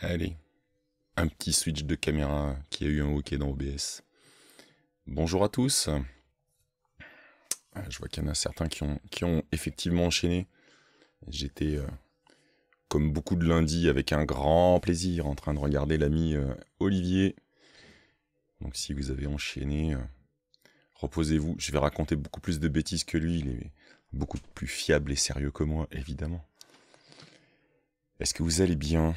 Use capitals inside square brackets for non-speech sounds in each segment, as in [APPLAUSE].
Allez, un petit switch de caméra qui a eu un hoquet dans OBS. Bonjour à tous. Ah, je vois qu'il y en a certains qui ont, effectivement enchaîné. J'étais, euh, comme beaucoup de lundi, avec un grand plaisir en train de regarder l'ami euh, Olivier. Donc si vous avez enchaîné, euh, reposez-vous. Je vais raconter beaucoup plus de bêtises que lui. Il est beaucoup plus fiable et sérieux que moi, évidemment. Est-ce que vous allez bien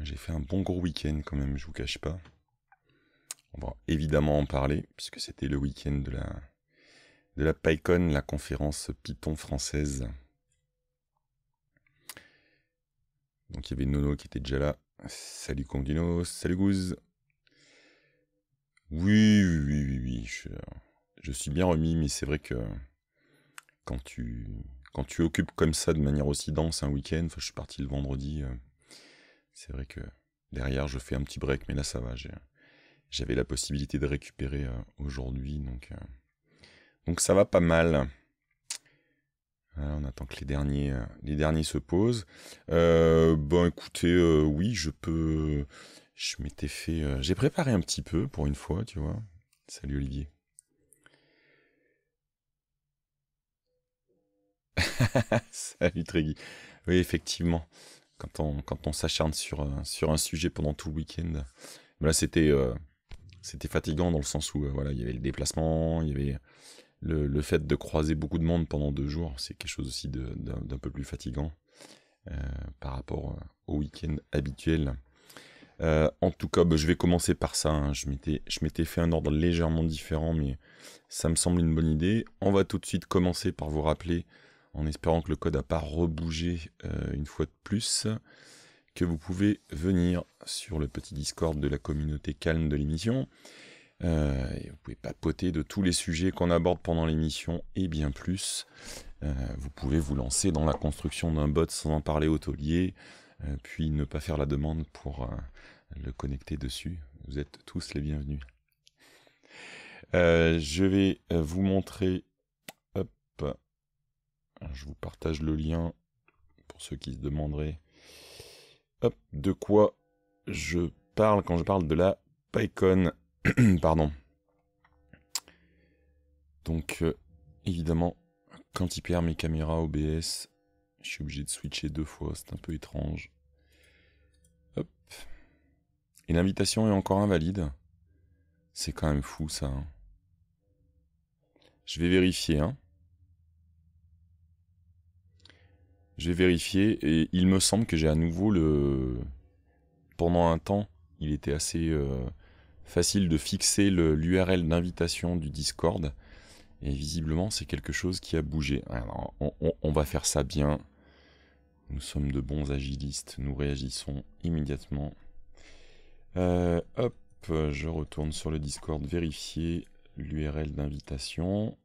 j'ai fait un bon gros week-end quand même, je vous cache pas. On va évidemment en parler, puisque c'était le week-end de la, de la PyCon, la conférence Python française. Donc il y avait Nono qui était déjà là. Salut Condino, salut Goose. Oui, oui, oui, oui, Je, suis bien remis, mais c'est vrai que quand tu, quand tu occupes comme ça de manière aussi dense un week-end, je suis parti le vendredi, euh, c'est vrai que derrière, je fais un petit break, mais là, ça va. J'avais la possibilité de récupérer euh, aujourd'hui, donc, euh, donc ça va pas mal. on attend que les derniers, euh, les derniers se posent. bon, écoutez, oui, je peux. Je m'étais fait. J'ai préparé un petit peu pour une fois, tu vois. Salut Olivier. [LAUGHS] Salut Trégui. Oui, effectivement quand on, s'acharne sur, sur un sujet pendant tout le week-end. là, euh, c'était fatigant dans le sens où euh, voilà, il y avait le déplacement, il y avait le, fait de croiser beaucoup de monde pendant deux jours. C'est quelque chose aussi d'un peu plus fatigant euh, par rapport au week-end habituel. en tout cas, bah, je vais commencer par ça. Hein. Je m'étais fait un ordre légèrement différent, mais ça me semble une bonne idée. On va tout de suite commencer par vous rappeler en espérant que le code n'a pas rebougé euh, une fois de plus, que vous pouvez venir sur le petit Discord de la communauté calme de l'émission. Euh, et vous pouvez papoter de tous les sujets qu'on aborde pendant l'émission et bien plus. Euh, vous pouvez vous lancer dans la construction d'un bot sans en parler au taulier, puis ne pas faire la demande pour le connecter dessus. Vous êtes tous les bienvenus. je vais vous montrer je vous partage le lien pour ceux qui se demanderaient Hop, de quoi je parle quand je parle de la PyCon. [CLEARS THROAT] Pardon. Donc, euh, évidemment, quand il perd mes caméras OBS, je suis obligé de switcher deux fois, c'est un peu étrange. Hop. Et l'invitation est encore invalide. C'est quand même fou ça. Hein. Je vais vérifier, hein. J'ai vérifié et il me semble que j'ai à nouveau le... Pendant un temps, il était assez euh, facile de fixer l'URL d'invitation du Discord. Et visiblement, c'est quelque chose qui a bougé. on, va faire ça bien. Nous sommes de bons agilistes. Nous réagissons immédiatement. Euh, hop, je retourne sur le Discord vérifier l'URL d'invitation.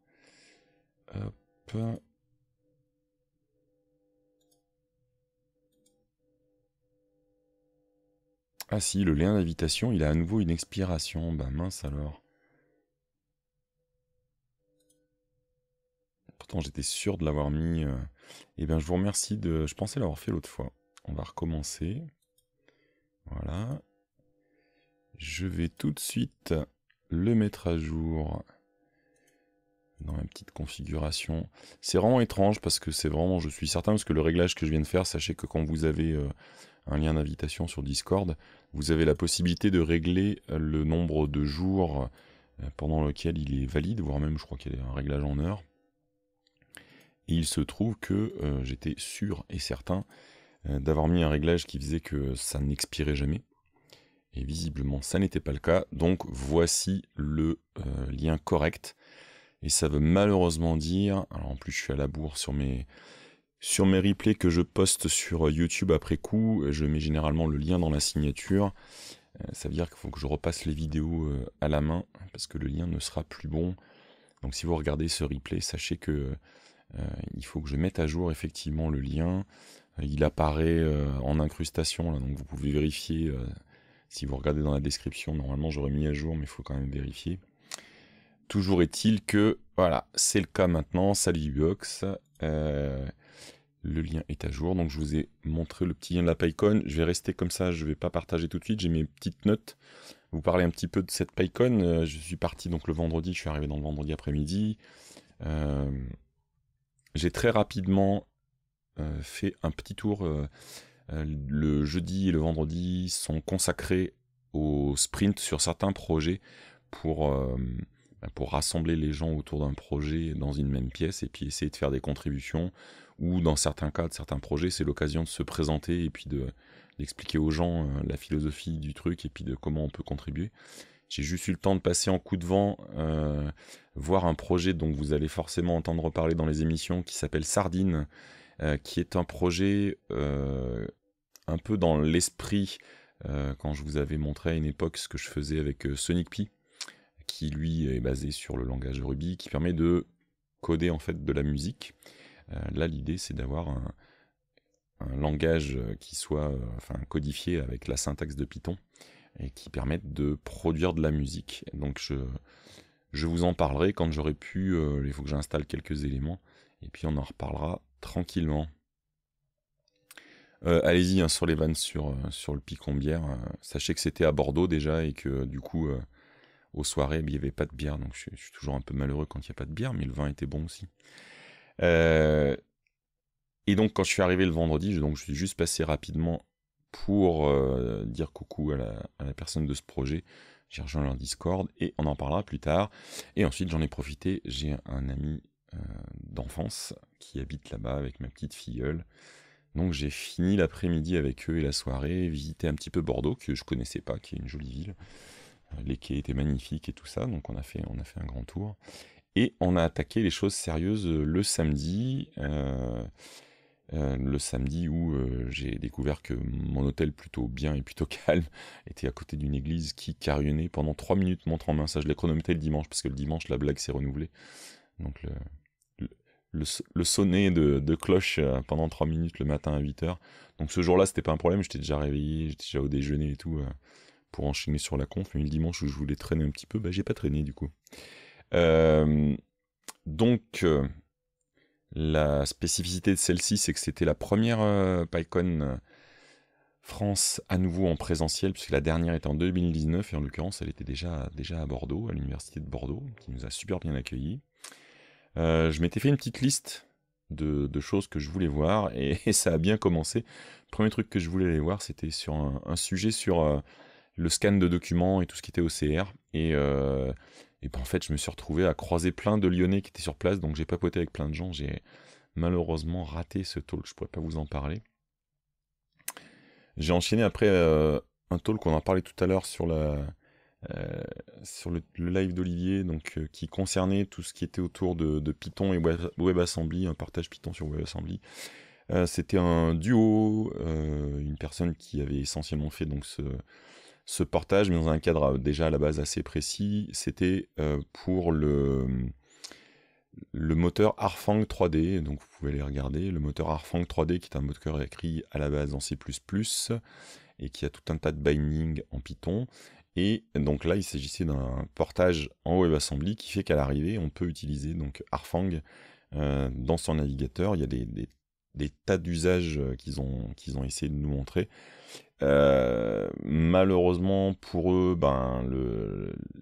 Hop. Ah si, le lien d'invitation, il a à nouveau une expiration. ben mince alors. Pourtant j'étais sûr de l'avoir mis. Euh. Eh bien je vous remercie de... Je pensais l'avoir fait l'autre fois. On va recommencer. Voilà. Je vais tout de suite le mettre à jour dans ma petite configuration. C'est vraiment étrange parce que c'est vraiment, je suis certain, parce que le réglage que je viens de faire, sachez que quand vous avez euh, un lien d'invitation sur Discord, vous avez la possibilité de régler euh, le nombre de jours euh, pendant lequel il est valide, voire même je crois qu'il y a un réglage en heure. Et il se trouve que euh, j'étais sûr et certain d'avoir mis un réglage qui faisait que ça n'expirait jamais. Et visiblement ça n'était pas le cas. Donc voici le lien correct. Et ça veut malheureusement dire, alors en plus je suis à la bourre sur mes, sur mes replays que je poste sur euh, YouTube après coup, euh, je mets généralement le lien dans la signature. Euh, ça veut dire qu'il faut que je repasse les vidéos à la main parce que le lien ne sera plus bon. Donc si vous regardez ce replay, sachez que il faut que je mette à jour effectivement le lien. Il apparaît en incrustation là, donc vous pouvez vérifier. si vous regardez dans la description, normalement j'aurais mis à jour, mais il faut quand même vérifier. Toujours est-il que voilà, c'est le cas maintenant, salut box le lien est à jour, donc je vous ai montré le petit lien de la PyCon. Je vais rester comme ça, je ne vais pas partager tout de suite, j'ai mes petites notes. Vous parler un petit peu de cette PyCon. Euh, je suis parti donc le vendredi, je suis arrivé dans le vendredi après-midi. Euh, j'ai très rapidement euh, fait un petit tour. le jeudi et le vendredi sont consacrés au sprint sur certains projets pour, bah, pour rassembler les gens autour d'un projet dans une même pièce et puis essayer de faire des contributions ou dans certains cas, de certains projets, c'est l'occasion de se présenter et puis de d'expliquer aux gens euh, la philosophie du truc et puis de comment on peut contribuer. J'ai juste eu le temps de passer en coup de vent, euh, voir un projet dont vous allez forcément entendre parler dans les émissions qui s'appelle Sardine, euh, qui est un projet un peu dans l'esprit quand je vous avais montré à une époque ce que je faisais avec Sonic Pi, qui lui est basé sur le langage Ruby, qui permet de coder en fait de la musique euh, là, l'idée, c'est d'avoir un, langage euh, qui soit euh, codifié avec la syntaxe de Python et qui permette de produire de la musique. Donc, je, vous en parlerai quand j'aurai pu. il faut que j'installe quelques éléments et puis on en reparlera tranquillement. Allez-y hein, sur les vannes sur, le Picombière. bière sachez que c'était à Bordeaux déjà et que du coup, aux soirées, il n'y avait pas de bière. Donc je, je, suis toujours un peu malheureux quand il n'y a pas de bière, mais le vin était bon aussi. Euh, et donc quand je suis arrivé le vendredi, je, donc, je suis juste passé rapidement pour euh, dire coucou à la, personne de ce projet. J'ai rejoint leur Discord et on en parlera plus tard. Et ensuite j'en ai profité, j'ai un ami euh, d'enfance qui habite là-bas avec ma petite filleule. Donc j'ai fini l'après-midi avec eux et la soirée, visité un petit peu Bordeaux que je connaissais pas, qui est une jolie ville. Les quais étaient magnifiques et tout ça, donc on a fait, on a fait un grand tour. Et on a attaqué les choses sérieuses euh, le samedi. Euh, euh, le samedi où j'ai découvert que mon hôtel plutôt bien et plutôt [LAUGHS] calme était à côté d'une église qui carillonnait pendant 3 minutes montre en main. Ça, je l'ai chronométré le dimanche parce que le dimanche, la blague s'est renouvelée. Donc le, sonnet de, cloche pendant 3 minutes le matin à 8h. Donc ce jour-là, c'était pas un problème. J'étais déjà réveillé, j'étais déjà au déjeuner et tout pour enchaîner sur la conf. Mais le dimanche où je voulais traîner un petit peu, bah, j'ai pas traîné du coup. Euh, donc, euh, la spécificité de celle-ci, c'est que c'était la première euh, PyCon France à nouveau en présentiel, puisque la dernière était en 2019, et en l'occurrence, elle était déjà, déjà à Bordeaux, à l'université de Bordeaux, qui nous a super bien accueillis. je m'étais fait une petite liste de, choses que je voulais voir, [LAUGHS] et, ça a bien commencé. Le premier truc que je voulais aller voir, c'était sur un, sujet sur le scan de documents et tout ce qui était OCR. Et et ben, en fait, je me suis retrouvé à croiser plein de Lyonnais qui étaient sur place, donc j'ai papoté avec plein de gens. J'ai malheureusement raté ce talk, je pourrais pas vous en parler. J'ai enchaîné après euh, un talk qu'on a parlé tout à l'heure sur la, euh, sur le, live d'Olivier, donc euh, qui concernait tout ce qui était autour de, Python et WebAssembly, un partage Python sur WebAssembly. C'était un duo, une personne qui avait essentiellement fait donc ce, ce portage, mais dans un cadre euh, déjà à la base assez précis, c'était euh, pour le, moteur Arfang 3D, donc vous pouvez les regarder, le moteur Arfang 3D qui est un moteur écrit à la base en C++ et qui a tout un tas de bindings en Python. Et donc là, il s'agissait d'un portage en WebAssembly qui fait qu'à l'arrivée, on peut utiliser donc Arfang euh, dans son navigateur. Il y a des des tas d'usages euh, qu'ils ont, qu'ils ont essayé de nous montrer. Euh, malheureusement pour eux, ben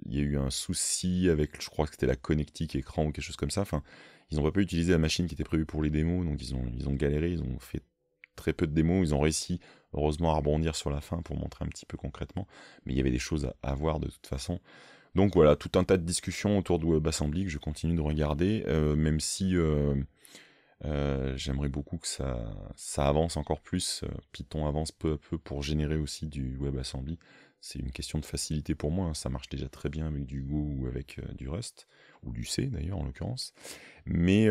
il y a eu un souci avec, je crois que c'était la connectique écran ou quelque chose comme ça. Enfin, ils n'ont pas pu utiliser la machine qui était prévue pour les démos, donc ils ont, ils ont galéré, ils ont fait très peu de démos, ils ont réussi heureusement à rebondir sur la fin pour montrer un petit peu concrètement, mais il y avait des choses à, voir de toute façon. Donc voilà, tout un tas de discussions autour de WebAssembly que je continue de regarder, euh, même si euh, j'aimerais beaucoup que ça, avance encore plus. Euh, Python avance peu à peu pour générer aussi du WebAssembly. C'est une question de facilité pour moi. Hein. Ça marche déjà très bien avec du Go ou avec euh, du Rust, ou du C d'ailleurs en l'occurrence. Mais,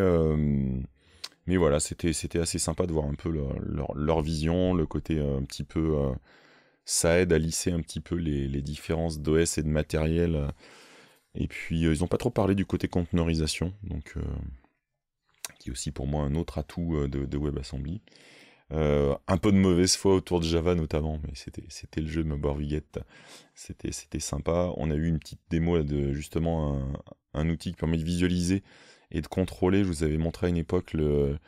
mais voilà, c'était assez sympa de voir un peu leur, vision, le côté un petit peu. ça aide à lisser un petit peu les, les différences d'OS et de matériel. Et puis, ils n'ont pas trop parlé du côté conteneurisation. Donc qui est aussi pour moi un autre atout euh, de, WebAssembly. Euh, un peu de mauvaise foi autour de Java notamment, mais c'était le jeu de ma boire C'était sympa. On a eu une petite démo de justement un, outil qui permet de visualiser et de contrôler. Je vous avais montré à une époque le,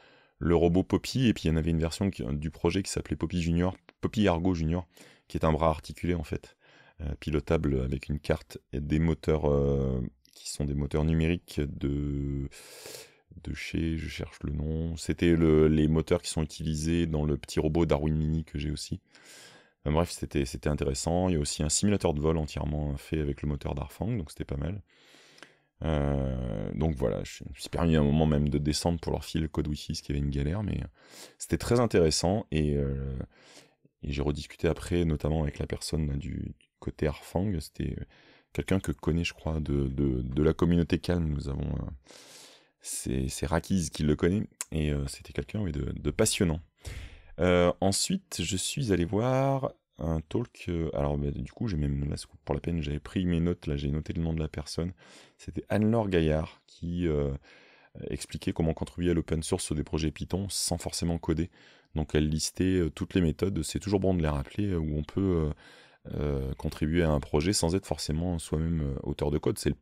robot Poppy, et puis il y en avait une version du projet qui s'appelait Poppy Junior, Poppy Argo Junior, qui est un bras articulé en fait, euh, pilotable avec une carte et des moteurs qui sont des moteurs numériques de de chez, je cherche le nom. C'était les moteurs qui sont utilisés dans le petit robot Darwin Mini que j'ai aussi. bref, c'était, c'était intéressant. Il y a aussi un simulateur de vol entièrement fait avec le moteur d'Arfang, donc c'était pas mal. Euh, donc voilà, je me suis permis à un moment même de descendre pour leur fil le code Wi-Fi, ce qui avait une galère, mais c'était très intéressant et, euh, j'ai rediscuté après, notamment avec la personne du, côté Arfang. C'était euh, quelqu'un que connais je crois, de, la communauté Calme. Nous avons c'est Rakiz qui le connaît, et euh, c'était quelqu'un de, passionnant. Euh, ensuite, je suis allé voir un talk. Euh, alors, bah, du coup, j'ai même là, pour la peine, j'avais pris mes notes. Là, j'ai noté le nom de la personne. C'était Anne-Laure Gaillard qui expliquait comment contribuer à l'open source sur des projets Python sans forcément coder. Donc, elle listait toutes les méthodes. C'est toujours bon de les rappeler où on peut contribuer à un projet sans être forcément soi-même auteur de code. C'est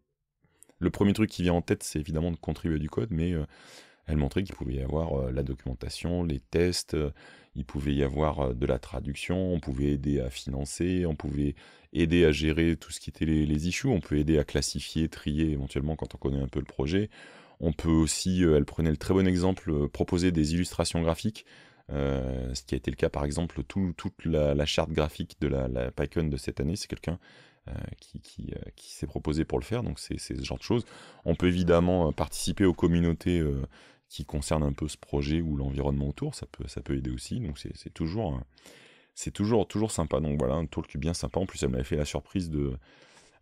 le premier truc qui vient en tête, c'est évidemment de contribuer du code, mais euh, elle montrait qu'il pouvait y avoir euh, la documentation, les tests, euh, il pouvait y avoir de la traduction, on pouvait aider à financer, on pouvait aider à gérer tout ce qui était les, issues, on peut aider à classifier, trier éventuellement quand on connaît un peu le projet. On peut aussi, elle prenait le très bon exemple, proposer des illustrations graphiques. ce qui a été le cas par exemple, toute la, charte graphique de la, la PyCon de cette année, c'est quelqu'un euh, qui, euh, qui, s'est proposé pour le faire. Donc c'est ce genre de choses. On peut évidemment euh, participer aux communautés qui concernent un peu ce projet ou l'environnement autour. Ça peut, ça peut aider aussi. Donc c'est toujours, c'est toujours, toujours sympa. Donc voilà, un talk bien sympa. En plus, elle m'avait fait la surprise de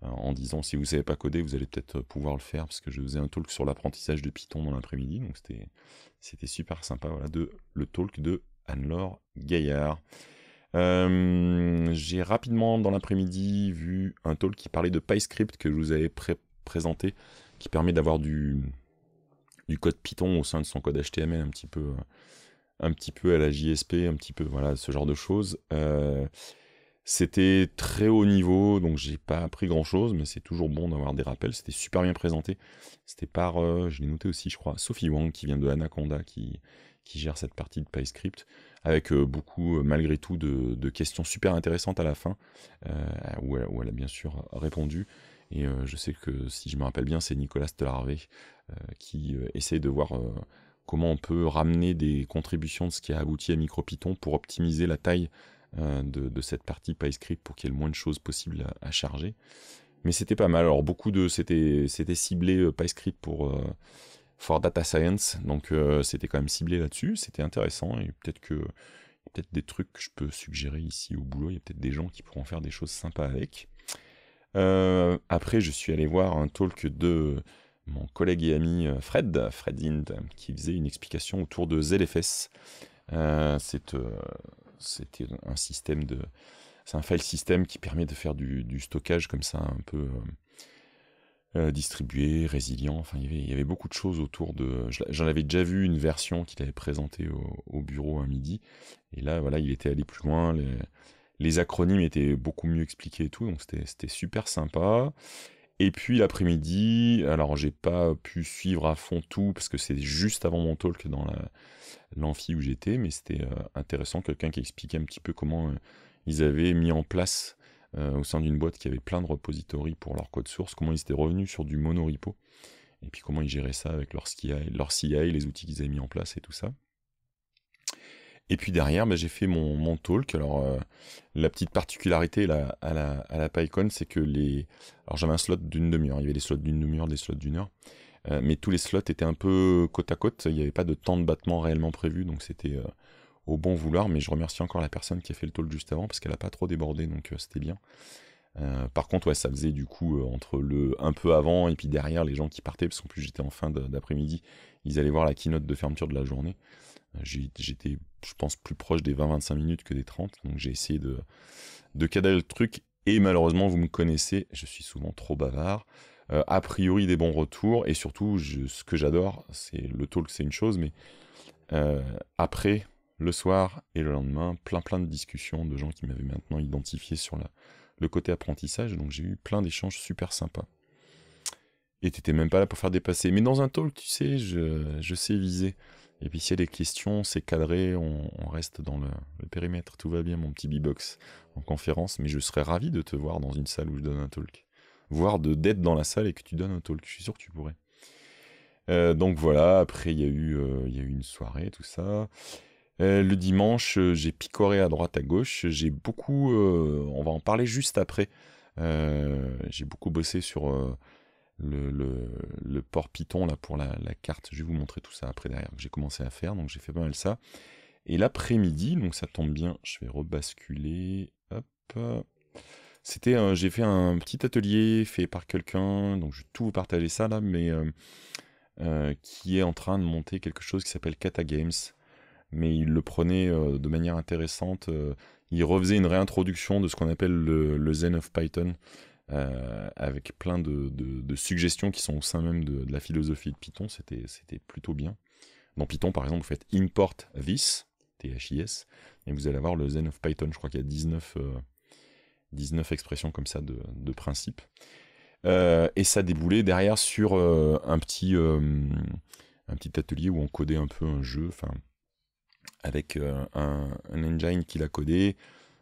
en disant si vous savez pas coder, vous allez peut-être pouvoir le faire parce que je faisais un talk sur l'apprentissage de Python dans l'après-midi. Donc c'était, super sympa. Voilà, de, le talk de Anne-Laure Gaillard. Euh, j'ai rapidement dans l'après-midi vu un talk qui parlait de PyScript que je vous avais présenté, qui permet d'avoir du, du code Python au sein de son code HTML un petit peu, un petit peu à la JSP, un petit peu voilà ce genre de choses. Euh, c'était très haut niveau, donc j'ai pas appris grand chose, mais c'est toujours bon d'avoir des rappels. C'était super bien présenté. C'était par, euh, je l'ai noté aussi, je crois, Sophie Wang qui vient de Anaconda qui, qui gère cette partie de PyScript avec euh, beaucoup, euh, malgré tout, de, questions super intéressantes à la fin, euh, où elle, a bien sûr répondu. Et je sais que, si je me rappelle bien, c'est Nicolas Telarvé qui essaie de voir comment on peut ramener des contributions de ce qui a abouti à MicroPython pour optimiser la taille de, cette partie PyScript pour qu'il y ait le moins de choses possibles à, charger. Mais c'était pas mal. Alors beaucoup de c'était c'était ciblé PyScript pour for data science. Donc euh, c'était quand même ciblé là-dessus, c'était intéressant et peut-être que peut-être des trucs que je peux suggérer ici au boulot, il y a peut-être des gens qui pourront faire des choses sympas avec. Euh, après, je suis allé voir un talk de mon collègue et ami euh, Fred, Fred Hind, qui faisait une explication autour de ZFS. C'était un système de. C'est un file system qui permet de faire du stockage comme ça, un peu euh, distribué, résilient. Enfin, il y, avait, beaucoup de choses autour de. J'en avais déjà vu une version qu'il avait présentée au, bureau à midi. Et là, voilà, il était allé plus loin. Les, acronymes étaient beaucoup mieux expliqués et tout. Donc, c'était super sympa. Et puis l'après-midi, alors j'ai pas pu suivre à fond tout parce que c'est juste avant mon talk dans l'amphi où j'étais, mais c'était euh, intéressant quelqu'un qui expliquait un petit peu comment euh, ils avaient mis en place euh, au sein d'une boîte qui avait plein de repositories pour leur code source, comment ils étaient revenus sur du monorepo, et puis comment ils géraient ça avec leur CI, les outils qu'ils avaient mis en place et tout ça. Et puis derrière, bah, j'ai fait mon, mon, talk. Alors, euh, la petite particularité à la, à PyCon, c'est que les. Alors, j'avais un slot d'une demi-heure. Il y avait des slots d'une demi-heure, des slots d'une heure. Euh, mais tous les slots étaient un peu côte à côte. Il n'y avait pas de temps de battement réellement prévu. Donc, c'était au bon vouloir, mais je remercie encore la personne qui a fait le talk juste avant parce qu'elle n'a pas trop débordé, donc euh, c'était bien. Euh, par contre, ouais, ça faisait du coup euh, entre le un peu avant et puis derrière les gens qui partaient, parce qu'en plus j'étais en fin d'après-midi, ils allaient voir la keynote de fermeture de la journée. J'étais, je pense, plus proche des 20-25 minutes que des 30, donc j'ai essayé de, de cadrer le truc. Et malheureusement, vous me connaissez, je suis souvent trop bavard. a priori, des bons retours, et surtout, je, ce que j'adore, c'est le talk, c'est une chose, mais après, le soir et le lendemain, plein plein de discussions de gens qui m'avaient maintenant identifié sur la, le côté apprentissage, donc j'ai eu plein d'échanges super sympas. Et t'étais même pas là pour faire dépasser. Mais dans un talk, tu sais, je, sais viser. Et puis s'il y a des questions, c'est cadré, on, reste dans le, périmètre, tout va bien, mon petit B-Box, en conférence, mais je serais ravi de te voir dans une salle où je donne un talk. Voir de d'être dans la salle et que tu donnes un talk, je suis sûr que tu pourrais. Euh, donc voilà, après il y, a eu, euh, il y a eu une soirée, tout ça. Euh, le dimanche, euh, j'ai picoré à droite, à gauche. J'ai beaucoup, euh, on va en parler juste après. j'ai beaucoup bossé sur le, port Python là pour la, carte. Je vais vous montrer tout ça après derrière. J'ai commencé à faire, donc j'ai fait pas mal ça. Et l'après-midi, donc ça tombe bien, je vais rebasculer. Hop. C'était, j'ai fait un petit atelier fait par quelqu'un, donc je vais tout vous partager ça là, mais qui est en train de monter quelque chose qui s'appelle Kata Games mais il le prenait euh, de manière intéressante. Euh, il refaisait une réintroduction de ce qu'on appelle le, Zen of Python, euh, avec plein de, suggestions qui sont au sein même de, la philosophie de Python. C'était, c'était plutôt bien. Dans Python, par exemple, vous faites import this, THIS, et vous allez avoir le Zen of Python. Je crois qu'il y a 19, 19 expressions comme ça de, de principe. et ça déboulait derrière sur un, petit, un petit atelier où on codait un peu un jeu. Enfin, avec euh, un, engine qu'il a codé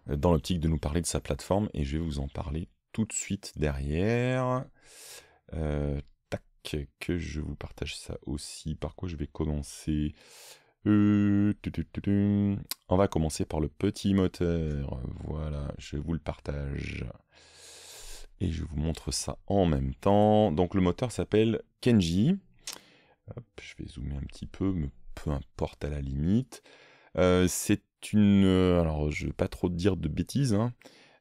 euh, dans l'optique de nous parler de sa plateforme et je vais vous en parler tout de suite derrière. Euh, tac, que je vous partage ça aussi. Par quoi je vais commencer On va commencer par le petit moteur. Voilà, je vous le partage. Et je vous montre ça en même temps. Donc le moteur s'appelle Kenji. je vais zoomer un petit peu, mais peu importe à la limite. Euh, c'est une. Euh, alors, je ne veux pas trop dire de bêtises. Hein.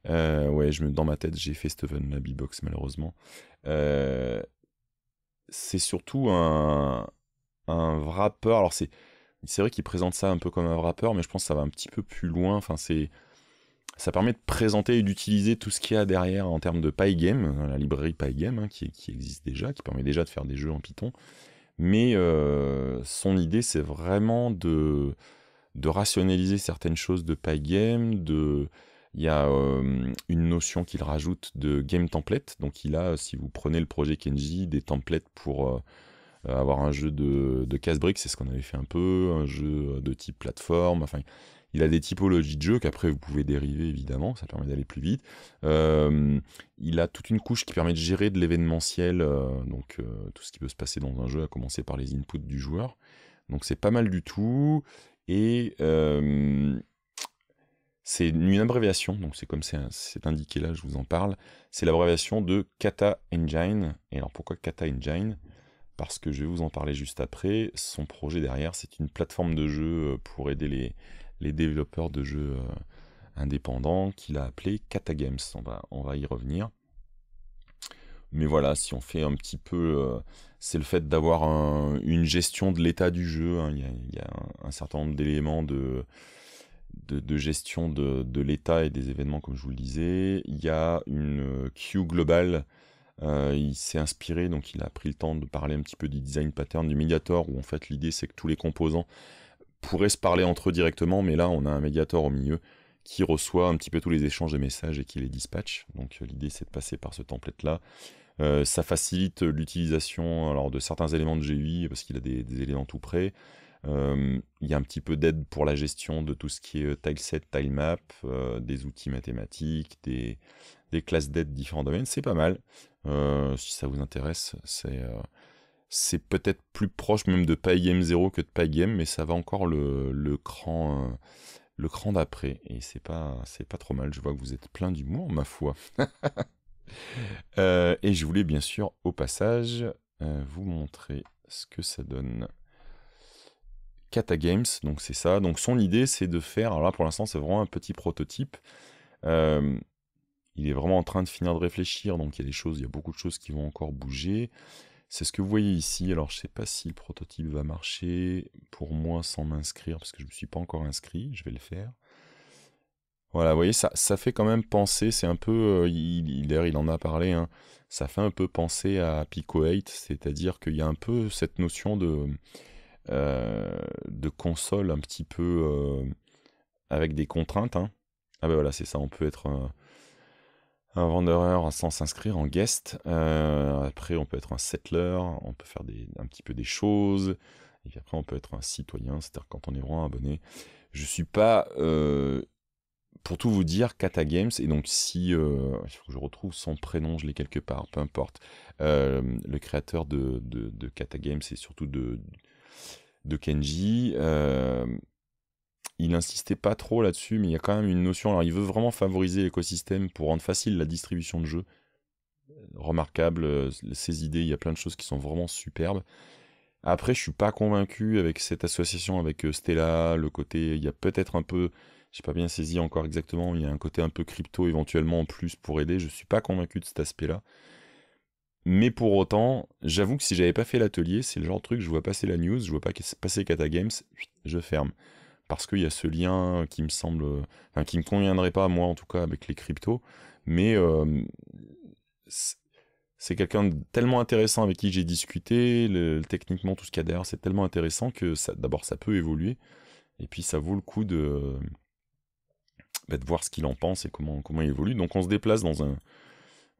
Euh, ouais, je me, dans ma tête, j'ai fait Steven Labibox, box malheureusement. c'est surtout un, un rappeur. Alors, c'est. C'est vrai qu'il présente ça un peu comme un rappeur, mais je pense que ça va un petit peu plus loin. Enfin, c'est ça permet de présenter et d'utiliser tout ce qu'il y a derrière en termes de Pygame, hein, la librairie Pygame hein, qui, existe déjà, qui permet déjà de faire des jeux en Python. Mais son idée, c'est vraiment de de rationaliser certaines choses de Pygame, de il y a euh, une notion qu'il rajoute de game template. Donc il a, euh, si vous prenez le projet Kenji, des templates pour euh, avoir un jeu de, de casse-briques, c'est ce qu'on avait fait un peu, un jeu de type plateforme. Enfin, il a des typologies de jeux qu'après vous pouvez dériver évidemment, ça permet d'aller plus vite. il a toute une couche qui permet de gérer de l'événementiel, donc tout ce qui peut se passer dans un jeu, à commencer par les inputs du joueur. Donc c'est pas mal du tout. Et euh, c'est une abréviation, donc c'est comme c'est indiqué là, je vous en parle. C'est l'abréviation de Kata Engine. Et alors pourquoi Kata Engine Parce que je vais vous en parler juste après. Son projet derrière, c'est une plateforme de jeu euh, pour aider les, développeurs de jeux euh, indépendants qu'il a appelé Kata Games. on va y revenir. Mais voilà, si on fait un petit peu, euh, c'est le fait d'avoir une gestion de l'état du jeu. Hein. Il, y a, un, certain nombre d'éléments de, de, gestion de, l'état et des événements, comme je vous le disais. Il y a une euh, queue globale. Euh, il s'est inspiré, donc il a pris le temps de parler un petit peu du design pattern du Mediator, où en fait l'idée c'est que tous les composants pourraient se parler entre eux directement, mais là on a un Mediator au milieu qui reçoit un petit peu tous les échanges de messages et qui les dispatche. Donc l'idée c'est de passer par ce template là. Euh, ça facilite l'utilisation alors de certains éléments de GUI parce qu'il a des, éléments tout près. Euh, il y a un petit peu d'aide pour la gestion de tout ce qui est euh, tileset, tilemap, des outils mathématiques, des, des classes d'aide différents domaines. C'est pas mal. si ça vous intéresse, c'est c'est peut-être plus proche même de Pygame 0 que de Pygame, mais ça va encore le, le cran le cran d'après. Et c'est pas, c'est pas trop mal. Je vois que vous êtes plein d'humour, ma foi. [LAUGHS] Euh, et je voulais bien sûr, au passage, euh, vous montrer ce que ça donne. Kata Games, donc c'est ça. Donc son idée, c'est de faire. Alors là, pour l'instant, c'est vraiment un petit prototype. Euh, il est vraiment en train de finir de réfléchir, donc il y a des choses, il y a beaucoup de choses qui vont encore bouger. C'est ce que vous voyez ici. Alors je ne sais pas si le prototype va marcher pour moi sans m'inscrire, parce que je ne me suis pas encore inscrit. Je vais le faire. Voilà, vous voyez, ça, ça fait quand même penser, c'est un peu, euh, il, d'ailleurs il en a parlé, hein, ça fait un peu penser à Pico 8, c'est-à-dire qu'il y a un peu cette notion de, euh, de console un petit peu euh, avec des contraintes. Hein. Ah ben voilà, c'est ça, on peut être un vendeur sans s'inscrire en guest. après, on peut être un settler, on peut faire un petit peu des choses. Et puis après, on peut être un citoyen, c'est-à-dire quand on est vraiment abonné. Je ne suis pas pour tout vous dire, Kata Games, et donc si. Euh, je retrouve son prénom, je l'ai quelque part, peu importe. Euh, le créateur de, Kata Games et surtout de, Kenji euh, il insistait pas trop là-dessus, mais il y a quand même une notion. Alors, il veut vraiment favoriser l'écosystème pour rendre facile la distribution de jeux. Remarquable, ses idées, il y a plein de choses qui sont vraiment superbes. Après, je suis pas convaincu avec cette association avec Stella, le côté, il y a peut-être un peu j'ai pas bien saisi encore exactement. Il y a un côté un peu crypto éventuellement en plus pour aider. Je suis pas convaincu de cet aspect-là. Mais pour autant, j'avoue que si j'avais pas fait l'atelier, c'est le genre de truc, je vois passer la news, je vois pas passer Kata Games, je ferme. Parce qu'il y a ce lien qui me semble. Enfin, qui me conviendrait pas, moi en tout cas, avec les cryptos. Mais euh, c'est quelqu'un de tellement intéressant avec qui j'ai discuté. Le, techniquement, tout ce qu'il y a derrière, c'est tellement intéressant que d'abord, ça peut évoluer. Et puis, ça vaut le coup de. Bah, de voir ce qu'il en pense et comment, comment il évolue. Donc on se déplace dans un...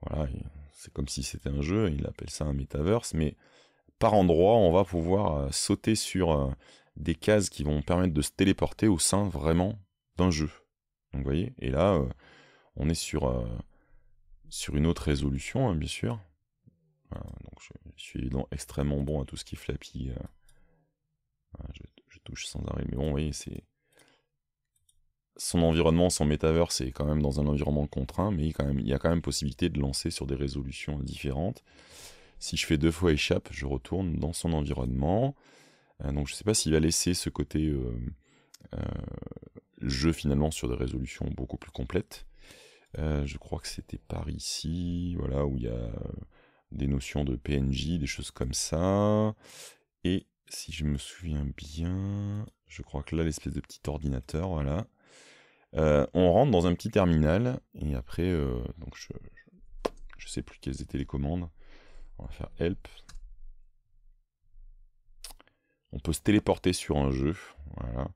Voilà, c'est comme si c'était un jeu, il appelle ça un metaverse, mais par endroit, on va pouvoir euh, sauter sur euh, des cases qui vont permettre de se téléporter au sein vraiment d'un jeu. Donc vous voyez, et là, euh, on est sur, sur une autre résolution, hein, bien sûr. donc je, suis évidemment extrêmement bon à tout ce qui flappy. je, je, touche sans arrêt, mais bon, vous voyez, c'est son environnement, son métaverse est quand même dans un environnement contraint, mais quand il y a quand même possibilité de lancer sur des résolutions différentes. Si je fais deux fois échappe, je retourne dans son environnement. Euh, donc je ne sais pas s'il va laisser ce côté euh, euh, jeu finalement sur des résolutions beaucoup plus complètes. je crois que c'était par ici, voilà, où il y a des notions de PNJ, des choses comme ça. Et si je me souviens bien, je crois que là, l'espèce de petit ordinateur, voilà, euh, on rentre dans un petit terminal, et après, euh, donc je, je, sais plus quelles étaient les commandes. On va faire help. On peut se téléporter sur un jeu, voilà.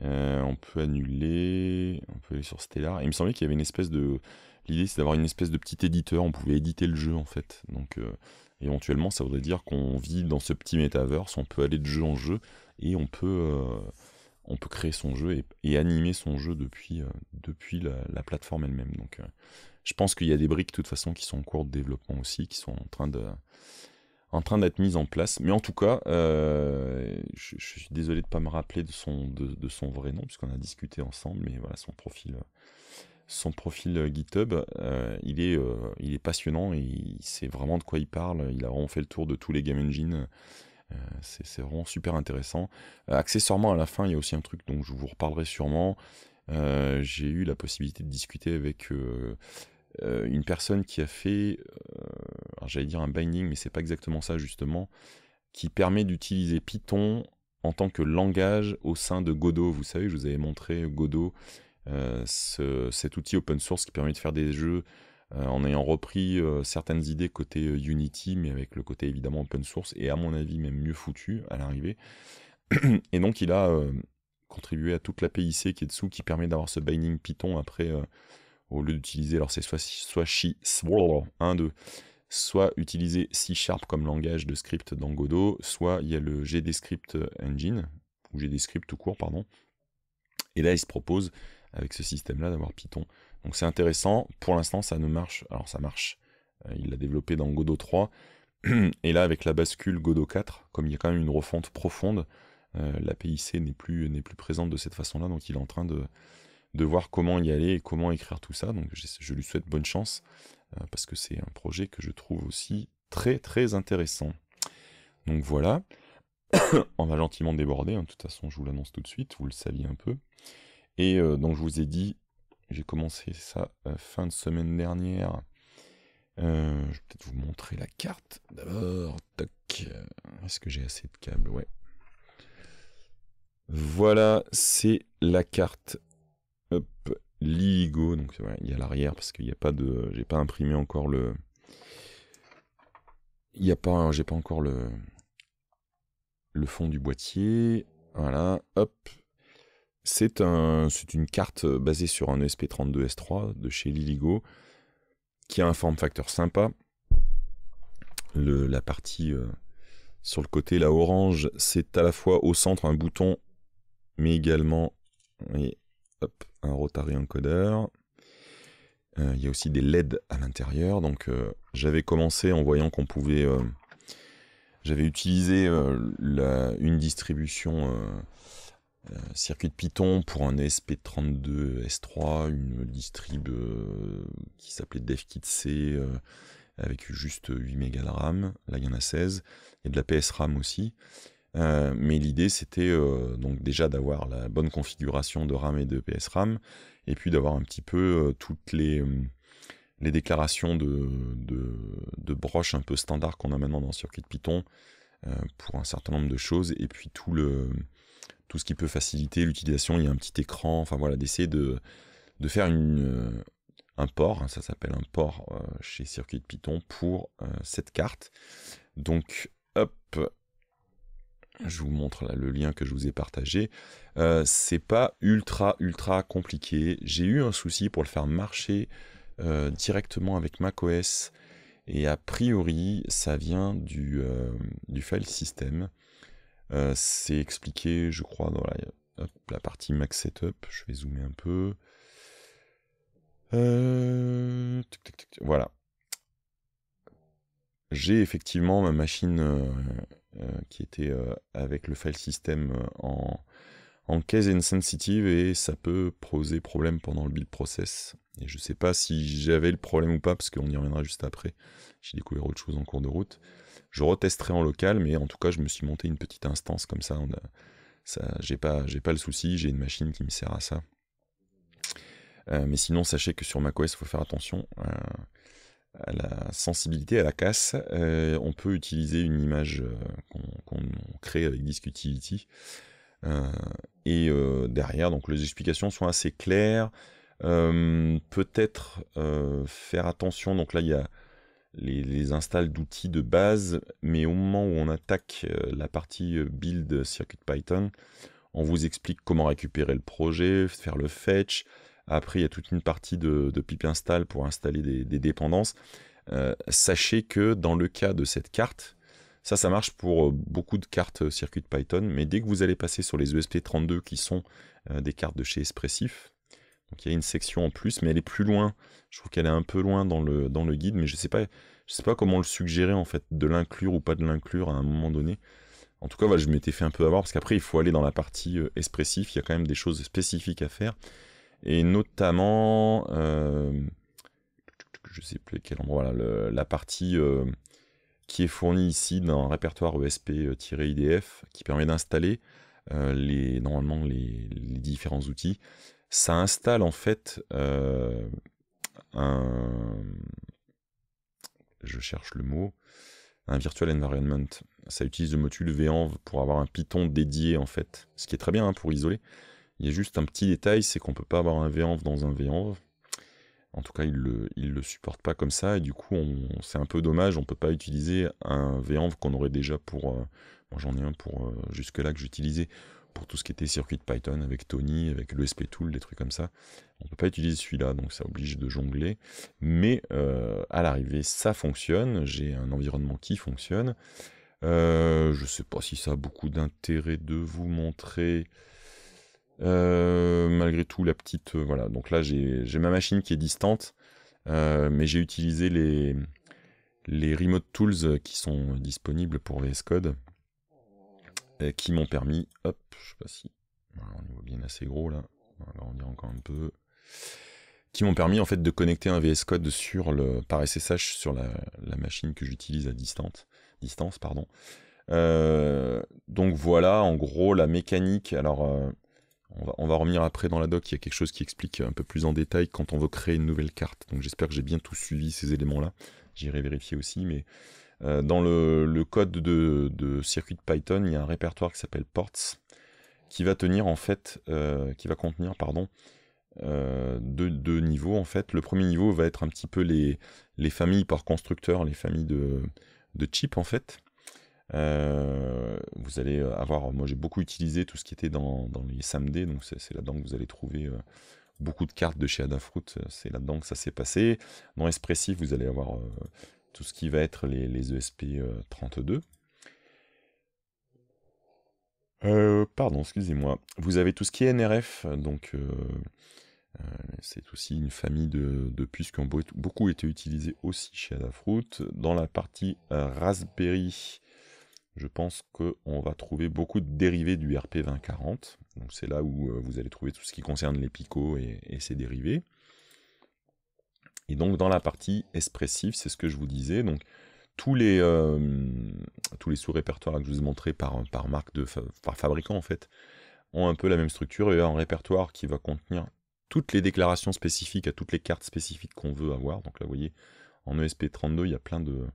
Euh, on peut annuler, on peut aller sur Stellar. il me semblait qu'il y avait une espèce de... L'idée c'est d'avoir une espèce de petit éditeur, on pouvait éditer le jeu en fait. Donc éventuellement ça voudrait dire qu'on vit dans ce petit metaverse, on peut aller de jeu en jeu, et on peut on peut créer son jeu et, animer son jeu depuis, euh, depuis la, plateforme elle-même. Donc euh, je pense qu'il y a des briques de toute façon qui sont en cours de développement aussi, qui sont en train de en train d'être mises en place. Mais en tout cas, euh, je, suis désolé de ne pas me rappeler de son, de, son vrai nom, puisqu'on a discuté ensemble, mais voilà, son profil, son profil GitHub, il, est, il est passionnant, et il sait vraiment de quoi il parle, il a vraiment fait le tour de tous les game engines euh, c'est vraiment super intéressant. Euh, accessoirement, à la fin, il y a aussi un truc dont je vous reparlerai sûrement. Euh, j'ai eu la possibilité de discuter avec une personne qui a fait, j'allais dire un binding, mais c'est pas exactement ça justement, qui permet d'utiliser Python en tant que langage au sein de Godot. Vous savez, je vous avais montré Godot, cet outil open source qui permet de faire des jeux euh, en ayant repris euh, certaines idées côté euh, Unity, mais avec le côté évidemment open source, et à mon avis même mieux foutu à l'arrivée. [CLEARS THROAT] Et donc il a contribué à toute la PIC qui est dessous, qui permet d'avoir ce binding Python après, au lieu d'utiliser, alors c'est soit, soit chi, 1, soit utiliser C Sharp comme langage de script dans Godot, soit il y a le GDScript Engine, ou GDScript tout court, pardon. Et là, il se propose, avec ce système-là, d'avoir Python donc c'est intéressant. Pour l'instant, ça ne marche. Alors ça marche. Euh, il l'a développé dans Godot 3. [CLEARS THROAT] Et là, avec la bascule Godot 4, comme il y a quand même une refonte profonde, euh, la PIC n'est plus, plus présente de cette façon-là. Donc il est en train de, de voir comment y aller et comment écrire tout ça. Donc je, lui souhaite bonne chance, euh, parce que c'est un projet que je trouve aussi très très intéressant. Donc voilà. [COUGHS] On va gentiment déborder, hein. de toute façon je vous l'annonce tout de suite, vous le saviez un peu. Et euh, donc je vous ai dit j'ai commencé ça euh, fin de semaine dernière. Euh, je vais peut-être vous montrer la carte d'abord. Est-ce que j'ai assez de câbles Ouais. Voilà, c'est la carte. Hop, Ligo. Donc voilà, il y a l'arrière parce qu'il n'y a pas de. J'ai pas imprimé encore le. Il n'y a pas. J'ai pas encore le. Le fond du boîtier. Voilà, hop. C'est une carte euh, basée sur un ESP32S3 de chez Liligo qui a un form factor sympa. la partie euh, sur le côté, la orange, c'est à la fois au centre un bouton, mais également un rotary encoder. Euh, il y a aussi des LED à l'intérieur. Donc j'avais commencé en voyant qu'on pouvait. j'avais utilisé une distribution euh, circuit de Python pour un sp 32 S3, une distrib euh, qui s'appelait DevKitC C, euh, avec juste 8 mégas de RAM, là il y en a 16, et de la PS RAM aussi. mais l'idée c'était donc déjà d'avoir la bonne configuration de RAM et de PS RAM, et puis d'avoir un petit peu toutes les, les déclarations de, de, broches un peu standard qu'on a maintenant dans Circuit de Python pour un certain nombre de choses, et puis tout le tout ce qui peut faciliter l'utilisation. Il y a un petit écran, enfin voilà, d'essayer de, faire euh, un port, hein, ça s'appelle un port euh, chez Circuit Python pour euh, cette carte. Donc, hop, je vous montre le lien que je vous ai partagé. c'est pas ultra ultra compliqué. J'ai eu un souci pour le faire marcher directement avec macOS et a priori ça vient du, du file system. Euh, c'est expliqué, je crois, dans la, partie Max Setup. Je vais zoomer un peu. Euh, voilà. J'ai effectivement ma machine euh, qui était avec le file system en en case insensitive et ça peut poser problème pendant le build process. Et je sais pas si j'avais le problème ou pas, parce qu'on y reviendra juste après. J'ai découvert autre chose en cours de route. Je retesterai en local, mais en tout cas, je me suis monté une petite instance comme ça. On a, ça j'ai pas, j'ai pas le souci, j'ai une machine qui me sert à ça. Euh, mais sinon, sachez que sur macOS, il faut faire attention euh, à la sensibilité, à la casse. Euh, on peut utiliser une image qu'on, crée avec Discutivity euh, et euh, derrière, donc les explications sont assez claires. Euh, peut-être faire attention, donc là il y a les, les installs d'outils de base, mais au moment où on attaque la partie build circuit Python, on vous explique comment récupérer le projet, faire le fetch. Après, il y a toute une partie de, pip install pour installer des, dépendances. sachez que dans le cas de cette carte, ça, ça marche pour euh, beaucoup de cartes euh, circuit Python, mais dès que vous allez passer sur les ESP32 qui sont euh, des cartes de chez Espressif, donc il y a une section en plus, mais elle est plus loin. Je trouve qu'elle est un peu loin dans le, dans le guide, mais je ne sais, pas, je sais pas comment le suggérer en fait, de l'inclure ou pas de l'inclure à un moment donné. En tout cas, voilà, je m'étais fait un peu avoir parce qu'après, il faut aller dans la partie expressif. Il y a quand même des choses spécifiques à faire. Et notamment, Je je sais plus quel endroit, la partie qui est fourni ici dans un répertoire ESP-IDF qui permet d'installer euh, les, normalement les, différents outils. Ça installe en fait euh, un. Je cherche le mot. Un virtual environment. Ça utilise le module VENV pour avoir un Python dédié en fait. Ce qui est très bien hein, pour isoler. Il y a juste un petit détail, c'est qu'on ne peut pas avoir un VENV dans un VENV. En tout cas, il le, le supporte pas comme ça et du coup, c'est un peu dommage. On peut pas utiliser un Venv qu'on aurait déjà pour. Euh, moi, j'en ai un pour euh, jusque là que j'utilisais pour tout ce qui était circuit Python avec Tony, avec l'ESP Tool, des trucs comme ça. On peut pas utiliser celui-là, donc ça oblige de jongler. Mais euh, à l'arrivée, ça fonctionne. J'ai un environnement qui fonctionne. Je ne sais pas si ça a beaucoup d'intérêt de vous montrer euh, malgré tout, la petite, euh, voilà. Donc là, j'ai ma machine qui est distante, euh, mais j'ai utilisé les, les remote tools qui sont disponibles pour VS Code qui m'ont permis, hop, je sais pas si, on bien assez gros là, on va encore un peu, qui m'ont permis en fait de connecter un VS Code sur le, par SSH sur la, machine que j'utilise à distance, distance pardon. donc voilà en gros la mécanique. Alors on va, revenir après dans la doc, il y a quelque chose qui explique un peu plus en détail quand on veut créer une nouvelle carte. Donc j'espère que j'ai bien tout suivi ces éléments-là. J'irai vérifier aussi, mais euh, dans le, code de, circuit de Python, il y a un répertoire qui s'appelle ports, qui va tenir en fait, euh, qui va contenir, pardon, euh, deux, niveaux en fait. Le premier niveau va être un petit peu les, familles par constructeur, les familles de, de chips en fait. Euh, vous allez euh, avoir, moi j'ai beaucoup utilisé tout ce qui était dans, les SMD, donc c'est là-dedans que vous allez trouver euh, beaucoup de cartes de chez Adafruit, c'est là-dedans que ça s'est passé. Dans Expressif, vous allez avoir tout ce qui va être les, ESP32. E pardon, excusez-moi. Vous avez tout ce qui est NRF, donc c'est aussi une famille de, puces qui ont beaucoup été utilisées aussi chez Adafruit. Dans la partie Raspberry, je pense qu'on va trouver beaucoup de dérivés du RP2040. Donc c'est là où euh, vous allez trouver tout ce qui concerne les picots et, ses dérivés. Et donc dans la partie expressive, c'est ce que je vous disais. Donc tous les, euh, les sous-répertoires que je vous ai montrés par, par marque de par fabricant en fait ont un peu la même structure et un répertoire qui va contenir toutes les déclarations spécifiques à toutes les cartes spécifiques qu'on veut avoir. Donc là vous voyez en ESP32 il y a plein de,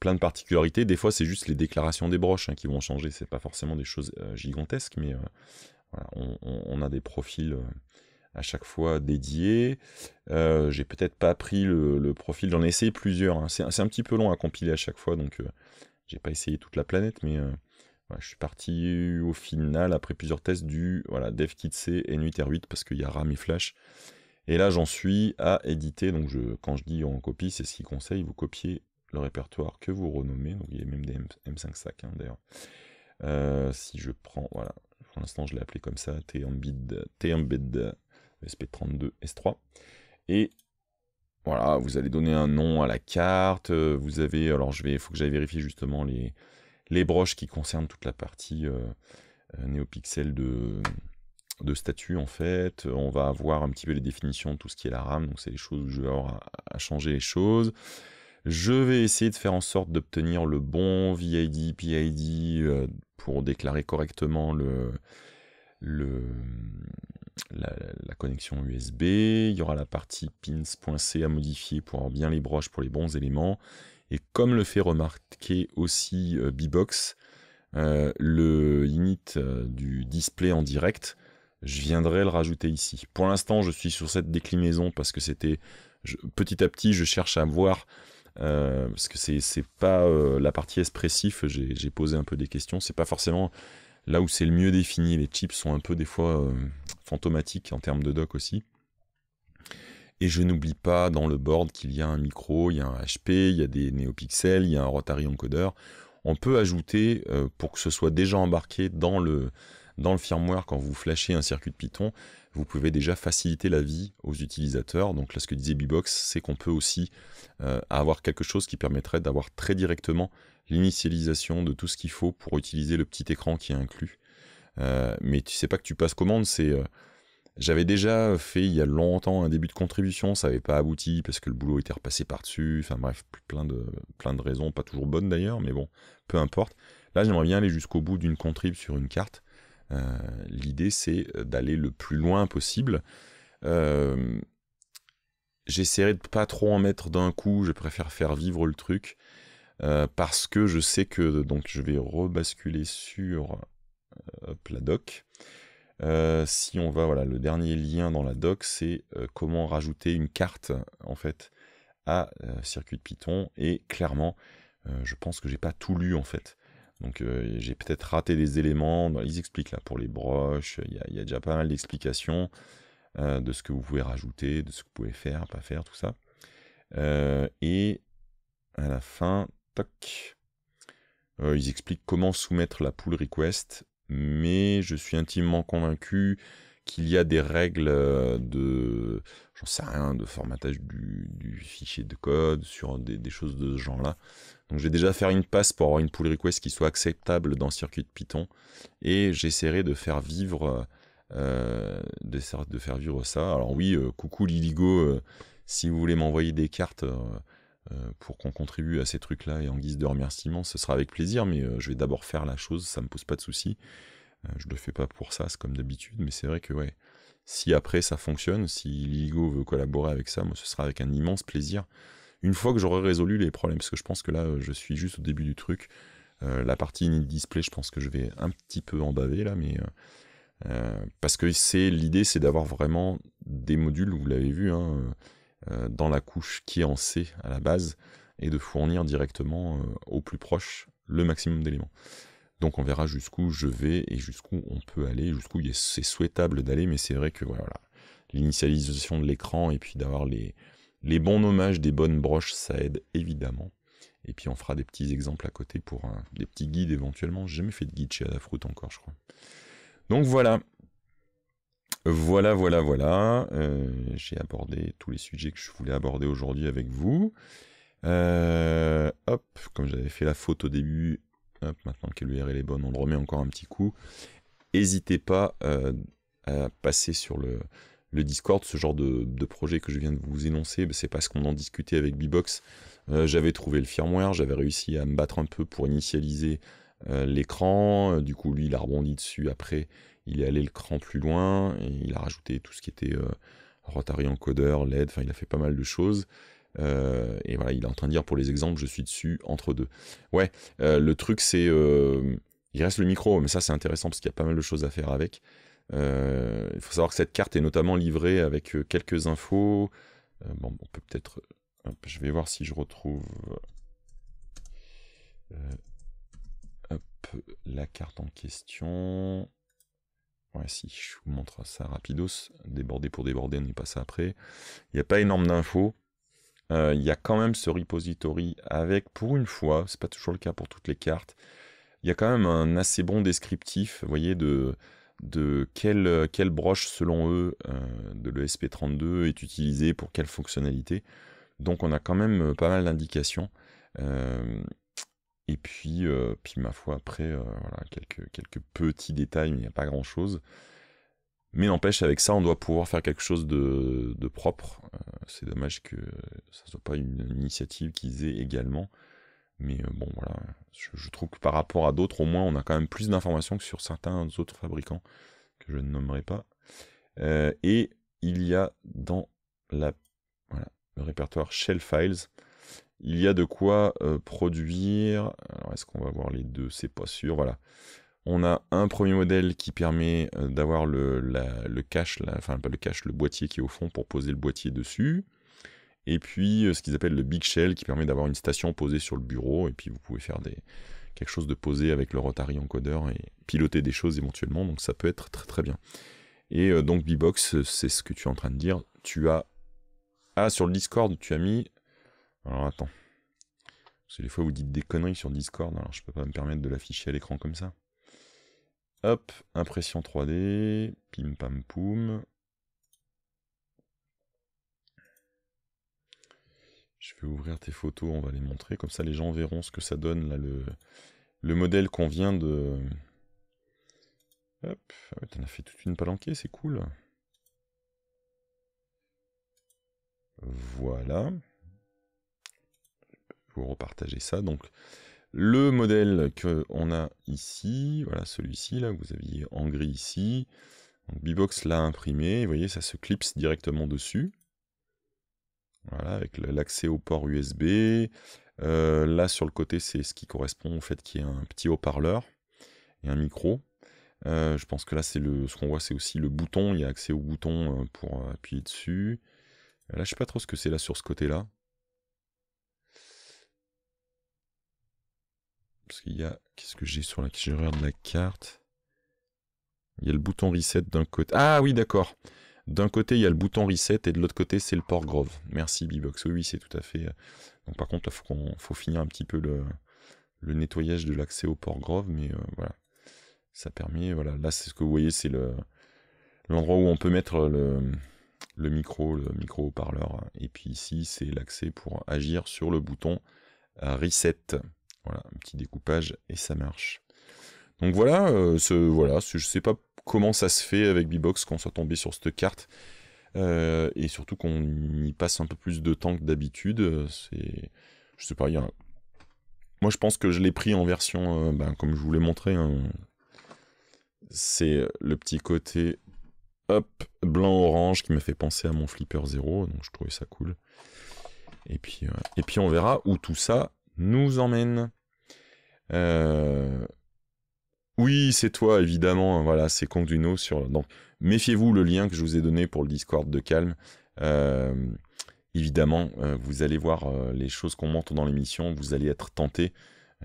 plein de particularités. Des fois, c'est juste les déclarations des broches hein, qui vont changer. C'est pas forcément des choses euh, gigantesques, mais euh, on, a des profils euh, à chaque fois dédiés. J'ai peut-être pas pris le, profil, j'en ai essayé plusieurs. Hein. C'est un petit peu long à compiler à chaque fois, donc j'ai pas essayé toute la planète, mais je suis parti au final, après plusieurs tests, du voilà, DevKit C et r 8 parce qu'il y a RAM et Flash. Et là, j'en suis à éditer. Donc, quand je dis en copie, c'est ce qu'il conseille. Vous copiez le répertoire que vous renommez. Donc il y a même des M, 5 sacs hein, d'ailleurs. Euh, si je prends, voilà, pour l'instant je l'ai appelé comme ça, T-Embed SP32 S3. Et voilà, vous allez donner un nom à la carte. Vous avez, alors je vais, faut que j'aille vérifier justement les, les broches qui concernent toute la partie euh, euh néopixel de, de statut en fait. On va avoir un petit peu les définitions de tout ce qui est la RAM, donc c'est les choses où je vais avoir à changer les choses. Je vais essayer de faire en sorte d'obtenir le bon VID, PID euh, pour déclarer correctement le, la, connexion USB. Il y aura la partie pins.c à modifier pour avoir bien les broches pour les bons éléments. Et comme le fait remarquer aussi euh, Bbox, box euh, le init du display en direct, je viendrai le rajouter ici. Pour l'instant, je suis sur cette déclinaison parce que c'était petit à petit, je cherche à voir euh, parce que c'est pas euh, la partie expressif, j'ai posé un peu des questions, c'est pas forcément là où c'est le mieux défini, les chips sont un peu des fois euh, fantomatiques en termes de doc aussi. Et je n'oublie pas dans le board qu'il y a un micro, il y a un HP, il y a des néopixels, il y a un Rotary encoder. On peut ajouter, pour que ce soit déjà embarqué dans le, dans le firmware quand vous flashez un circuit de Python, vous pouvez déjà faciliter la vie aux utilisateurs. Donc là, ce que disait Bbox, c'est qu'on peut aussi euh, avoir quelque chose qui permettrait d'avoir très directement l'initialisation de tout ce qu'il faut pour utiliser le petit écran qui est inclus. Euh, mais tu sais pas que tu passes commande, c'est... Euh, j'avais déjà fait il y a longtemps un début de contribution, ça n'avait pas abouti parce que le boulot était repassé par-dessus, enfin bref, plein de, plein de raisons, pas toujours bonnes d'ailleurs, mais bon, peu importe. Là, j'aimerais bien aller jusqu'au bout d'une contrib sur une carte euh, l'idée, c'est euh, d'aller le plus loin possible. Euh, j'essaierai de pas trop en mettre d'un coup, je préfère faire vivre le truc. parce que je sais que donc je vais rebasculer sur la doc. si on va, voilà, le dernier lien dans la doc, c'est comment rajouter une carte en fait à Circuit de Python. Et clairement, je pense que j'ai pas tout lu en fait. Donc euh, j'ai peut-être raté des éléments. Ils expliquent là pour les broches, il y, a déjà pas mal d'explications euh, de ce que vous pouvez rajouter, de ce que vous pouvez faire, pas faire, tout ça. Euh, et à la fin, toc, ils expliquent comment soumettre la pull request, mais je suis intimement convaincu qu'il y a des règles de, j'en sais rien, de formatage du, fichier de code, sur des choses de ce genre-là, donc je vais déjà faire une passe pour avoir une pull request qui soit acceptable dans le circuit de Python, et j'essaierai de faire vivre euh, de, faire vivre ça. Alors oui, euh, coucou Liligo, euh, si vous voulez m'envoyer des cartes pour qu'on contribue à ces trucs-là et en guise de remerciement, ce sera avec plaisir, mais je vais d'abord faire la chose, ça me pose pas de souci. je le fais pas pour ça, c'est comme d'habitude, mais c'est vrai que ouais. Si après ça fonctionne, si Liligo veut collaborer avec ça, moi ce sera avec un immense plaisir une fois que j'aurai résolu les problèmes, parce que je pense que là, euh, je suis juste au début du truc. Euh, la partie display, je pense que je vais un petit peu en là, mais euh, parce que c'est l'idée, c'est d'avoir vraiment des modules, vous l'avez vu, hein, dans la couche qui est en C à la base, et de fournir directement au plus proche le maximum d'éléments. Donc on verra jusqu'où je vais et jusqu'où on peut aller, jusqu'où c'est souhaitable d'aller, mais c'est vrai que voilà, l'initialisation de l'écran et puis d'avoir les, les bons nommages des bonnes broches, ça aide évidemment. Et puis on fera des petits exemples à côté pour des petits guides éventuellement. J'ai jamais fait de guide chez Adafruit encore, je crois. Donc voilà. Voilà, voilà, voilà. Euh, j'ai abordé tous les sujets que je voulais aborder aujourd'hui avec vous. Euh, hop, comme j'avais fait la faute au début, hop, maintenant que l'URL est bonne, on le remet encore un petit coup. N'hésitez pas euh, à passer sur le, le Discord, ce genre de, projet que je viens de vous énoncer, mais bah, c'est parce qu'on en discutait avec Bbox. Euh, j'avais trouvé le firmware, j'avais réussi à me battre un peu pour initialiser euh, l'écran. Euh, du coup, lui, il a rebondi dessus après. Il est allé le cran plus loin il a rajouté tout ce qui était Rotary encoder, LED. Enfin, il a fait pas mal de choses. et voilà, il est en train de dire pour les exemples, je suis dessus entre deux. Ouais, le truc, c'est. il reste le micro, mais ça, c'est intéressant parce qu'il y a pas mal de choses à faire avec. Euh, il faut savoir que cette carte est notamment livrée avec euh, quelques infos. Euh, bon, on peut peut-être. Je vais voir si je retrouve. la carte en question. Ouais, si, je vous montre ça rapidos. Déborder pour déborder, on pas ça après. Il n'y a pas énorme d'infos. il y a quand même ce repository avec, pour une fois, c'est pas toujours le cas pour toutes les cartes, il y a quand même un assez bon descriptif, vous voyez, de, de euh, quelle, broche, selon eux, euh, de l'ESP32 est utilisée pour quelle fonctionnalité. Donc on a quand même euh, pas mal d'indications. et puis, ma foi, après, voilà, quelques, petits détails, mais il n'y a pas grand-chose. Mais n'empêche, avec ça, on doit pouvoir faire quelque chose de, propre. c'est dommage que ça ne soit pas une initiative qu'ils aient également. Mais euh, bon, voilà, je, trouve que par rapport à d'autres, au moins, on a quand même plus d'informations que sur certains autres fabricants que je ne nommerai pas. Euh, et il y a dans le répertoire Shell Files, il y a de quoi euh, produire. Alors, est-ce qu'on va voir les deux C'est pas sûr, voilà. On a un premier modèle qui permet d'avoir le, cache, enfin pas le cache, le boîtier qui est au fond pour poser le boîtier dessus et puis euh, ce qu'ils appellent le Big Shell qui permet d'avoir une station posée sur le bureau, et puis vous pouvez faire quelque chose de posé avec le Rotary Encoder et piloter des choses éventuellement, donc ça peut être très très bien. Et euh, donc Bbox, euh, c'est ce que tu es en train de dire, tu as... Ah, sur le Discord, tu as mis... Alors attends. Parce que des fois vous dites des conneries sur Discord, alors je peux pas me permettre de l'afficher à l'écran comme ça. Hop, impression 3D, pim pam poum. Je vais ouvrir tes photos, on va les montrer, comme ça les gens verront ce que ça donne là le, modèle qu'on vient de. Hop, ah as fait toute une palanquée, c'est cool. Voilà. Vous repartager ça. Donc le modèle qu'on a ici, voilà celui-ci là, vous aviez en gris ici. Donc l'a imprimé, vous voyez ça se clipse directement dessus. Voilà, avec l'accès au port USB. Euh, là, sur le côté, c'est ce qui correspond au fait qu'il y ait un petit haut-parleur et un micro. Euh, je pense que là, c'est le, ce qu'on voit, c'est aussi le bouton. Il y a accès au bouton euh, pour appuyer dessus. Là, je ne sais pas trop ce que c'est là sur ce côté-là. Parce qu'il y a. Qu'est-ce que j'ai sur la. J'ai de la carte. Il y a le bouton reset d'un côté. Ah oui, d'accord. D'un côté, il y a le bouton reset et de l'autre côté, c'est le port Grove. Merci Bibox. Oui, c'est tout à fait. Euh, donc, par contre, il faut, faut finir un petit peu le, nettoyage de l'accès au port Grove, mais euh, voilà. Ça permet, voilà. Là, c'est ce que vous voyez, c'est le, l'endroit où on peut mettre le, le micro, le micro parleur Et puis ici, c'est l'accès pour agir sur le bouton euh, reset. Voilà, un petit découpage et ça marche. Donc voilà, je euh, ce, voilà je sais pas comment ça se fait avec B-Box qu'on soit tombé sur cette carte. Euh, et surtout qu'on y passe un peu plus de temps que d'habitude. Euh, c'est, je sais pas, Moi, je pense que je l'ai pris en version, ben, comme je vous l'ai montré. Hein. C'est le petit côté, hop, blanc orange qui me fait penser à mon flipper 0 donc je trouvais ça cool. Et puis, et puis on verra où tout ça nous emmène. Euh, oui, c'est toi, évidemment. Voilà, c'est Conduno sur. Donc, méfiez-vous le lien que je vous ai donné pour le Discord de Calme. Euh, évidemment, euh, vous allez voir euh, les choses qu'on montre dans l'émission, vous allez être tenté.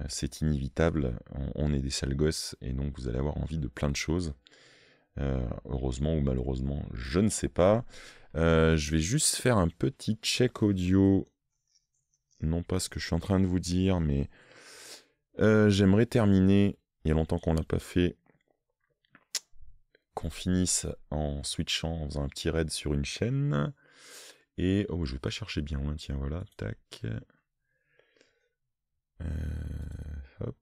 c'est inévitable. On, on, est des sales gosses et donc vous allez avoir envie de plein de choses. heureusement ou malheureusement, je ne sais pas. je vais juste faire un petit check audio. Non pas ce que je suis en train de vous dire, mais j'aimerais terminer il y a longtemps qu'on l'a pas fait, qu'on finisse en switchant, en un petit raid sur une chaîne. Et, oh, je vais pas chercher bien loin, tiens, voilà, tac. Euh, hop.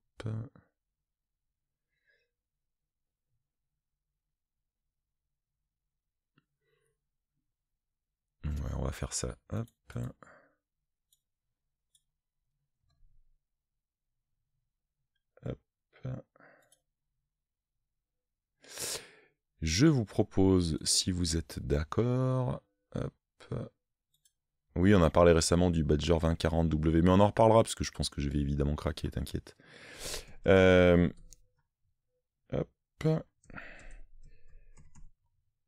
on va faire ça, hop. Je vous propose, si vous êtes d'accord... Oui, on a parlé récemment du Badger 2040W, mais on en reparlera parce que je pense que je vais évidemment craquer, t'inquiète. Euh,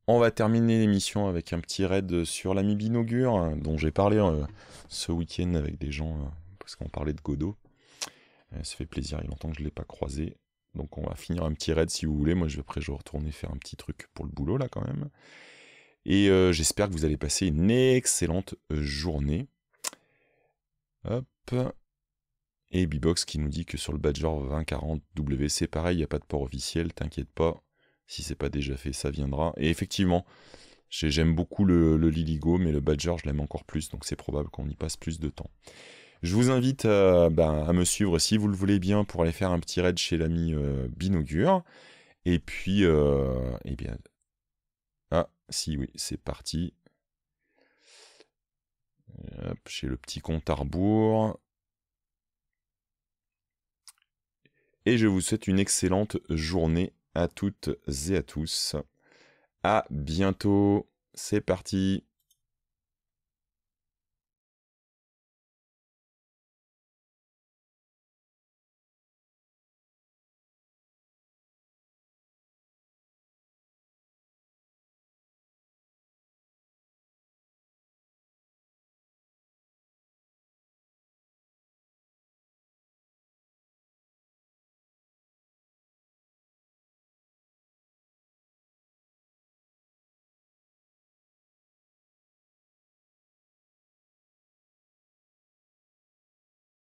on va terminer l'émission avec un petit raid sur l'ami Binogure, dont j'ai parlé euh, ce week-end avec des gens, euh, parce qu'on parlait de Godot. ça fait plaisir, il y a longtemps que je ne l'ai pas croisé. Donc on va finir un petit raid si vous voulez. Moi je, après je vais retourner faire un petit truc pour le boulot là quand même. Et euh, j'espère que vous allez passer une excellente euh, journée. Hop. Et Bibox qui nous dit que sur le Badger 2040 c'est pareil, il n'y a pas de port officiel, t'inquiète pas. Si c'est pas déjà fait, ça viendra. Et effectivement, j'aime beaucoup le, le Liligo, mais le Badger, je l'aime encore plus, donc c'est probable qu'on y passe plus de temps. Je vous invite euh, bah, à, me suivre si vous le voulez bien pour aller faire un petit raid chez l'ami euh, Binogur. Et puis, euh, eh bien. Ah, si, oui, c'est parti. chez le petit compte à rebours. Et je vous souhaite une excellente journée à toutes et à tous. À bientôt. C'est parti.